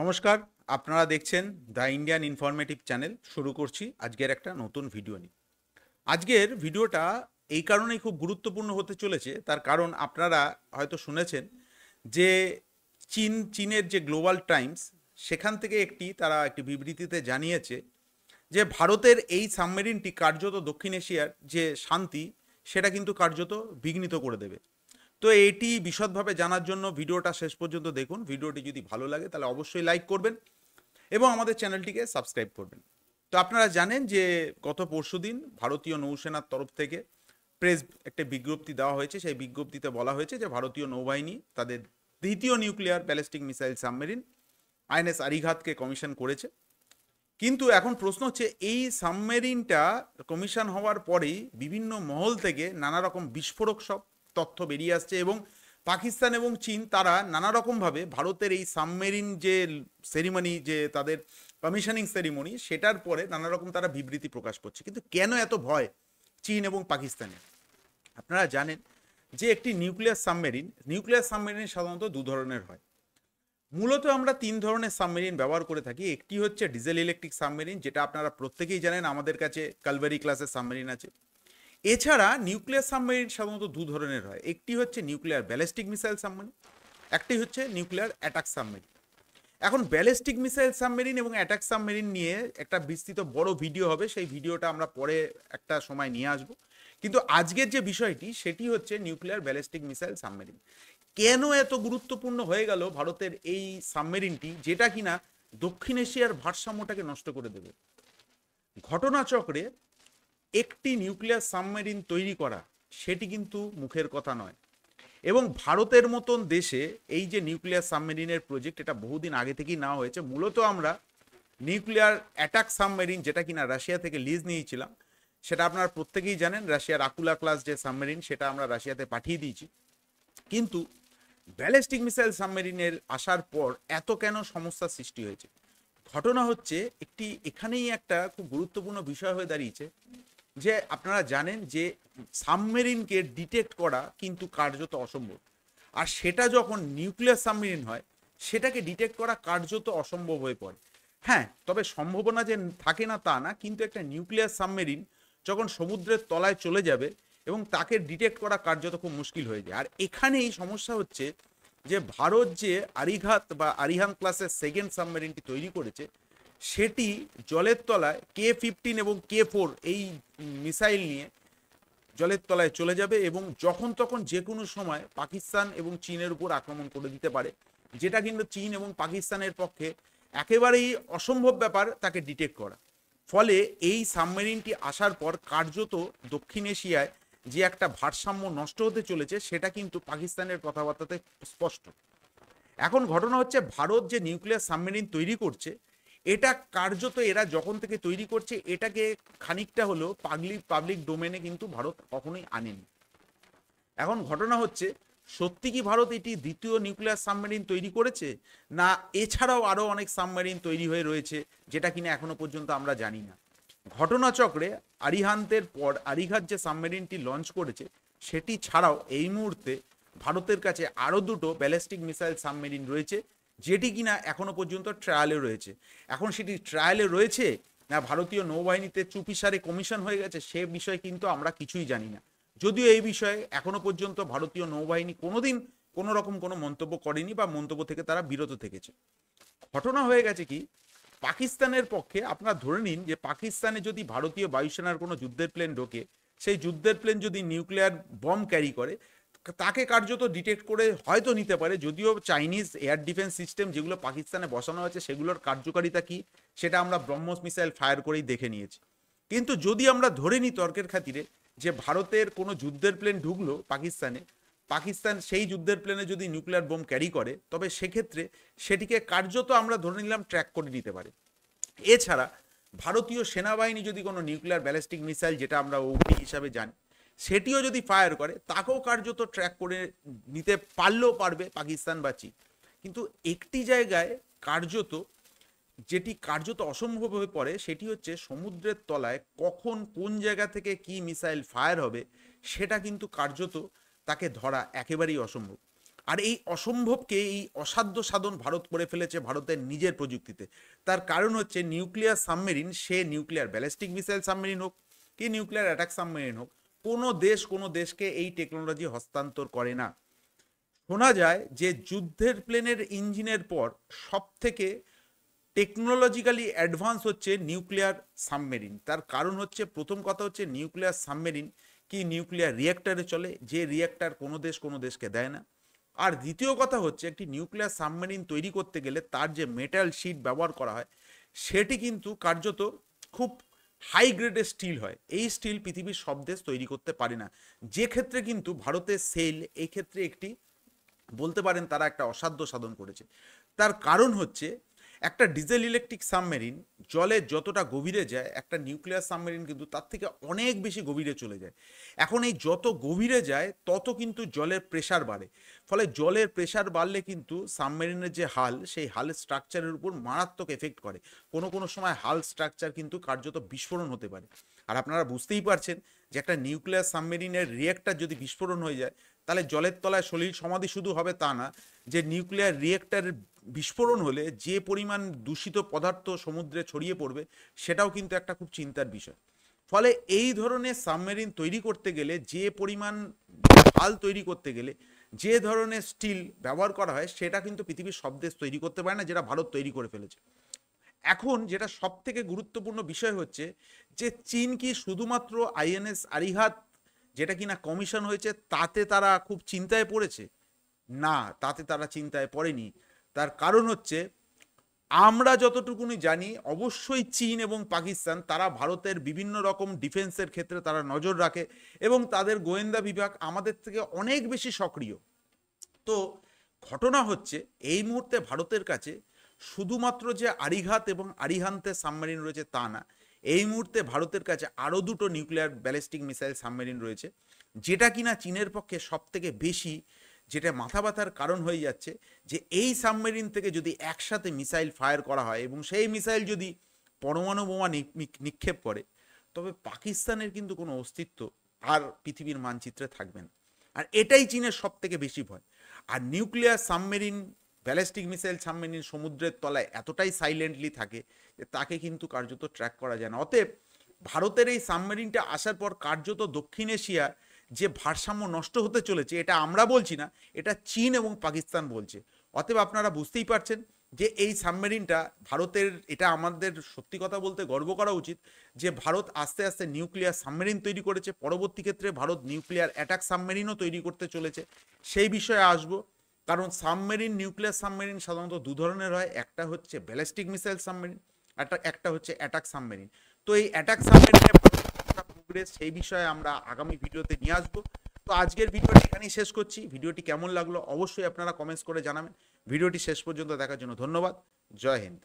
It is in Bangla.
নমস্কার আপনারা দেখছেন দ্য ইন্ডিয়ান ইনফরমেটিভ চ্যানেল শুরু করছি আজকের একটা নতুন ভিডিও নিয়ে আজকের ভিডিওটা এই কারণেই খুব গুরুত্বপূর্ণ হতে চলেছে তার কারণ আপনারা হয়তো শুনেছেন যে চীন চীনের যে গ্লোবাল টাইমস সেখান থেকে একটি তারা একটি বিবৃতিতে জানিয়েছে যে ভারতের এই সাবমেরিনটি কার্যত দক্ষিণ এশিয়ার যে শান্তি সেটা কিন্তু কার্যত বিঘ্নিত করে দেবে তো এটি বিশদভাবে জানার জন্য ভিডিওটা শেষ পর্যন্ত দেখুন ভিডিওটি যদি ভালো লাগে তাহলে অবশ্যই লাইক করবেন এবং আমাদের চ্যানেলটিকে সাবস্ক্রাইব করবেন তো আপনারা জানেন যে গত পরশু দিন ভারতীয় নৌসেনার তরফ থেকে প্রেস একটা বিজ্ঞপ্তি দেওয়া হয়েছে সেই বিজ্ঞপ্তিতে বলা হয়েছে যে ভারতীয় নৌবাহিনী তাদের দ্বিতীয় nuclear ballistic missile submarine INS আরিঘাতকে কমিশন করেছে কিন্তু এখন প্রশ্ন হচ্ছে এই সাবমেরিনটা কমিশন হওয়ার পরেই বিভিন্ন মহল থেকে নানা রকম বিস্ফোরক সব তথ্য বেরিয়ে আসছে এবং পাকিস্তান এবং চীন তারা নানা রকমভাবে ভারতের এই সাবমেরিন যে সেরিমনি যে তাদের কমিশনিং সেরিমনি সেটার পরে নানা রকম তারা বিবৃতি প্রকাশ করছে কিন্তু কেন এত ভয় চীন এবং পাকিস্তানের আপনারা জানেন যে একটি নিউক্লিয়ার সাবমেরিন নিউক্লিয়ার সাবমেরিন সাধারণত দু ধরনের হয় মূলত আমরা তিন ধরনের সাবমেরিন ব্যবহার করে থাকি একটি হচ্ছে ডিজেল ইলেকট্রিক সাবমেরিন যেটা আপনারা প্রত্যেকেই জানেন আমাদের কাছে কালবেরি ক্লাসের সাবমেরিন আছে এছাড়া নিউক্লিয়ার সাবমেরিন সাধারণত দু ধরনের হয় একটি হচ্ছে নিউক্লিয়ার ব্যালিস্টিক মিসাইল সাবমেরিন একটি হচ্ছে নিউক্লিয়ার অ্যাটাক সাবমেরিন এখন ব্যালিস্টিক মিসাইল সাবমেরিন এবং অ্যাটাক সাবমেরিন নিয়ে একটা বিস্তৃত বড় ভিডিও হবে সেই ভিডিওটা আমরা পরে একটা সময় নিয়ে আসব কিন্তু আজকের যে বিষয়টি সেটি হচ্ছে নিউক্লিয়ার ব্যালিস্টিক মিসাইল সাবমেরিন কেন এত গুরুত্বপূর্ণ হয়ে গেল ভারতের এই সাবমেরিনটি যেটা কিনা দক্ষিণ এশিয়ার ভারসাম্যটাকে নষ্ট করে দেবে ঘটনাচক্রে একটি নিউক্লিয়ার সাবমেরিন তৈরি করা সেটি কিন্তু মুখের কথা নয় এবং ভারতের মতন দেশে এই যে নিউক্লিয়ার সাবমেরিনের প্রজেক্ট এটা বহুদিন আগে থেকেই নেওয়া হয়েছে মূলত আমরা নিউক্লিয়ার অ্যাটাক সাবমেরিন যেটা কিনা রাশিয়া থেকে লিজ নিয়েছিলাম সেটা আপনারা প্রত্যেকেই জানেন রাশিয়ার আকুলা ক্লাস যে সাবমেরিন সেটা আমরা রাশিয়াতে পাঠিয়ে দিয়েছি কিন্তু ব্যালিস্টিক মিসাইল সাবমেরিনের আসার পর এত কেন সমস্যার সৃষ্টি হয়েছে ঘটনা হচ্ছে একটি এখানেই একটা খুব গুরুত্বপূর্ণ বিষয় হয়ে দাঁড়িয়েছে যে আপনারা জানেন যে সাবমেরিনকে ডিটেক্ট করা কিন্তু কার্যত অসম্ভব আর সেটা যখন নিউক্লিয়ার সাবমেরিন হয় সেটাকে ডিটেক্ট করা কার্যত অসম্ভব হয়ে পড়ে হ্যাঁ তবে সম্ভাবনা যে থাকে না তা না কিন্তু একটা নিউক্লিয়ার সাবমেরিন যখন সমুদ্রের তলায় চলে যাবে এবং তাকে ডিটেক্ট করা কার্যত খুব মুশকিল হয়ে যায় আর এখানেই সমস্যা হচ্ছে যে ভারত যে আরিঘাত বা আরিহান ক্লাসের সেকেন্ড সাবমেরিনটি তৈরি করেছে সেটি জলের তলায় কে ফিফটিন এবং কে ফোর এই মিসাইল নিয়ে জলের তলায় চলে যাবে এবং যখন তখন যে কোনো সময় পাকিস্তান এবং চীনের উপর আক্রমণ করে দিতে পারে যেটা কিন্তু চীন এবং পাকিস্তানের পক্ষে একেবারেই অসম্ভব ব্যাপার তাকে ডিটেক্ট করা ফলে এই সাবমেরিনটি আসার পর কার্যত দক্ষিণ এশিয়ায় যে একটা ভারসাম্য নষ্ট হতে চলেছে সেটা কিন্তু পাকিস্তানের কথাবার্তাতে স্পষ্ট এখন ঘটনা হচ্ছে ভারত যে নিউক্লিয়ার সাবমেরিন তৈরি করছে এটা কার্যত এরা যখন থেকে তৈরি করছে এটাকে খানিকটা হলো পাবলিক পাবলিক ডোমেনে কিন্তু ভারত কখনোই আনেনি এখন ঘটনা হচ্ছে সত্যি কি ভারত এটি দ্বিতীয় নিউক্লিয়ার সাবমেরিন তৈরি করেছে না এছাড়াও আরও অনেক সাবমেরিন তৈরি হয়ে রয়েছে যেটা কিনা এখনো পর্যন্ত আমরা জানি না ঘটনাচক্রে আরিহান্তের পর আরিঘাত যে সাবমেরিনটি লঞ্চ করেছে সেটি ছাড়াও এই মুহূর্তে ভারতের কাছে আরও দুটো ব্যালিস্টিক মিসাইল সাবমেরিন রয়েছে যেটি কিনা এখনো পর্যন্ত ট্রায়ালে রয়েছে এখন সেটি ট্রায়ালে রয়েছে না ভারতীয় নৌবাহিনীতে চুপিসারে কমিশন হয়ে গেছে সে বিষয়ে কিন্তু আমরা কিছুই জানি না যদিও এই বিষয়ে এখনো পর্যন্ত ভারতীয় নৌবাহিনী কোনোদিন কোনো রকম কোনো মন্তব্য করেনি বা মন্তব্য থেকে তারা বিরত থেকেছে ঘটনা হয়ে গেছে কি পাকিস্তানের পক্ষে আপনারা ধরে নিন যে পাকিস্তানে যদি ভারতীয় বায়ুসেনার কোনো যুদ্ধের প্লেন ঢোকে সেই যুদ্ধের প্লেন যদি নিউক্লিয়ার বম ক্যারি করে তাকে কার্যত ডিটেক্ট করে হয়তো নিতে পারে যদিও চাইনিজ এয়ার ডিফেন্স সিস্টেম যেগুলো পাকিস্তানে বসানো হয়েছে সেগুলোর কার্যকারিতা কি সেটা আমরা ব্রহ্মস মিসাইল ফায়ার করেই দেখে নিয়েছি কিন্তু যদি আমরা ধরে নিই তর্কের খাতিরে যে ভারতের কোনো যুদ্ধের প্লেন ঢুকলো পাকিস্তানে পাকিস্তান সেই যুদ্ধের প্লেনে যদি নিউক্লিয়ার বোম ক্যারি করে তবে সেক্ষেত্রে সেটিকে কার্যত আমরা ধরে নিলাম ট্র্যাক করে নিতে পারে এছাড়া ভারতীয় সেনাবাহিনী যদি কোনো নিউক্লিয়ার ব্যালিস্টিক মিসাইল যেটা আমরা অগ্নি হিসাবে জানি সেটিও যদি ফায়ার করে তাকেও কার্যত ট্র্যাক করে নিতে পারলেও পারবে পাকিস্তান বা চীন কিন্তু একটি জায়গায় কার্যত যেটি কার্যত অসম্ভব হয়ে পড়ে সেটি হচ্ছে সমুদ্রের তলায় কখন কোন জায়গা থেকে কি মিসাইল ফায়ার হবে সেটা কিন্তু কার্যত তাকে ধরা একেবারেই অসম্ভব আর এই অসম্ভবকে এই অসাধ্য সাধন ভারত করে ফেলেছে ভারতের নিজের প্রযুক্তিতে তার কারণ হচ্ছে নিউক্লিয়ার সাবমেরিন সে নিউক্লিয়ার ব্যালিস্টিক মিসাইল সাবমেরিন হোক কি নিউক্লিয়ার অ্যাটাক সাবমেরিন হোক কোনো দেশ কোনো দেশকে এই টেকনোলজি হস্তান্তর করে না শোনা যায় যে যুদ্ধের প্লেনের ইঞ্জিনের পর সব থেকে টেকনোলজিক্যালি অ্যাডভান্স হচ্ছে নিউক্লিয়ার সাবমেরিন তার কারণ হচ্ছে প্রথম কথা হচ্ছে নিউক্লিয়ার সাবমেরিন কি নিউক্লিয়ার রিয়্যাক্টারে চলে যে রিয়্যাক্টার কোনো দেশ কোনো দেশকে দেয় না আর দ্বিতীয় কথা হচ্ছে একটি নিউক্লিয়ার সাবমেরিন তৈরি করতে গেলে তার যে মেটাল শিট ব্যবহার করা হয় সেটি কিন্তু কার্যত খুব হাই গ্রেডের স্টিল হয় এই স্টিল পৃথিবীর সব দেশ তৈরি করতে পারে না যে ক্ষেত্রে কিন্তু ভারতের সেল এই ক্ষেত্রে একটি বলতে পারেন তারা একটা অসাধ্য সাধন করেছে তার কারণ হচ্ছে একটা ডিজেল ইলেকট্রিক সাবমেরিন জলে যতটা গভীরে যায় একটা নিউক্লিয়ার সাবমেরিন কিন্তু তার থেকে অনেক বেশি গভীরে চলে যায় এখন এই যত গভীরে যায় তত কিন্তু জলের প্রেশার বাড়ে ফলে জলের প্রেশার বাড়লে কিন্তু সাবমেরিনের যে হাল সেই হাল স্ট্রাকচারের উপর মারাত্মক এফেক্ট করে কোনো কোনো সময় হাল স্ট্রাকচার কিন্তু কার্যত বিস্ফোরণ হতে পারে আর আপনারা বুঝতেই পারছেন যে একটা নিউক্লিয়ার সাবমেরিনের রিয়েক্টার যদি বিস্ফোরণ হয়ে যায় তাহলে জলের তলায় শরীর সমাধি শুধু হবে তা না যে নিউক্লিয়ার রিয়েক্টারের বিস্ফোরণ হলে যে পরিমাণ দূষিত পদার্থ সমুদ্রে ছড়িয়ে পড়বে সেটাও কিন্তু একটা খুব চিন্তার বিষয় ফলে এই ধরনের সাবমেরিন তৈরি করতে গেলে যে পরিমাণ হাল তৈরি করতে গেলে যে ধরনের স্টিল ব্যবহার করা হয় সেটা কিন্তু পৃথিবীর সব দেশ তৈরি করতে পারে না যেটা ভারত তৈরি করে ফেলেছে এখন যেটা সব থেকে গুরুত্বপূর্ণ বিষয় হচ্ছে যে চীন কি শুধুমাত্র আইএনএস আরিহাত যেটা কিনা কমিশন হয়েছে তাতে তারা খুব চিন্তায় পড়েছে না তাতে তারা চিন্তায় পড়েনি তার কারণ হচ্ছে আমরা যতটুকুনি জানি অবশ্যই চীন এবং পাকিস্তান তারা ভারতের বিভিন্ন রকম ডিফেন্সের ক্ষেত্রে তারা নজর রাখে এবং তাদের গোয়েন্দা বিভাগ আমাদের থেকে অনেক বেশি সক্রিয় তো ঘটনা হচ্ছে এই মুহূর্তে ভারতের কাছে শুধুমাত্র যে আরিঘাত এবং আরিহান্তে সাবমেরিন রয়েছে তা না এই মুহূর্তে ভারতের কাছে আরও দুটো নিউক্লিয়ার ব্যালিস্টিক মিসাইল সাবমেরিন রয়েছে যেটা কিনা চীনের পক্ষে সবথেকে বেশি যেটা মাথা ব্যথার কারণ হয়ে যাচ্ছে যে এই সাবমেরিন থেকে যদি একসাথে মিসাইল ফায়ার করা হয় এবং সেই মিসাইল যদি পরমাণু বোমা নিক্ষেপ করে তবে পাকিস্তানের কিন্তু কোনো অস্তিত্ব আর পৃথিবীর মানচিত্রে থাকবে না আর এটাই চীনের সব থেকে বেশি ভয় আর nuclear submarine ballistic missile submarine সমুদ্রের তলায় এতটাই সাইলেন্টলি থাকে যে তাকে কিন্তু কার্যত ট্র্যাক করা যায় না অতএব ভারতের এই সাবমেরিনটা আসার পর কার্যত দক্ষিণ এশিয়া যে ভারসাম্য নষ্ট হতে চলেছে এটা আমরা বলছি না এটা চীন এবং পাকিস্তান বলছে অতএব আপনারা বুঝতেই পারছেন যে এই সাবমেরিনটা ভারতের এটা আমাদের সত্যি কথা বলতে গর্ব করা উচিত যে ভারত আস্তে আস্তে নিউক্লিয়ার সাবমেরিন তৈরি করেছে পরবর্তী ক্ষেত্রে ভারত নিউক্লিয়ার অ্যাটাক সাবমেরিনও তৈরি করতে চলেছে সেই বিষয়ে আসব কারণ সাবমেরিন নিউক্লিয়ার সাবমেরিন সাধারণত দু ধরনের হয় একটা হচ্ছে ব্যালিস্টিক মিসাইল সাবমেরিন একটা একটা হচ্ছে অ্যাটাক সাবমেরিন তো এই অ্যাটাক সাবমেরিনে করে সেই বিষয়ে আমরা আগামী ভিডিওতে নিয়ে আসবো তো আজকের ভিডিওটি এখানেই শেষ করছি ভিডিওটি কেমন লাগলো অবশ্যই আপনারা কমেন্টস করে জানাবেন ভিডিওটি শেষ পর্যন্ত দেখার জন্য ধন্যবাদ জয় হিন্দ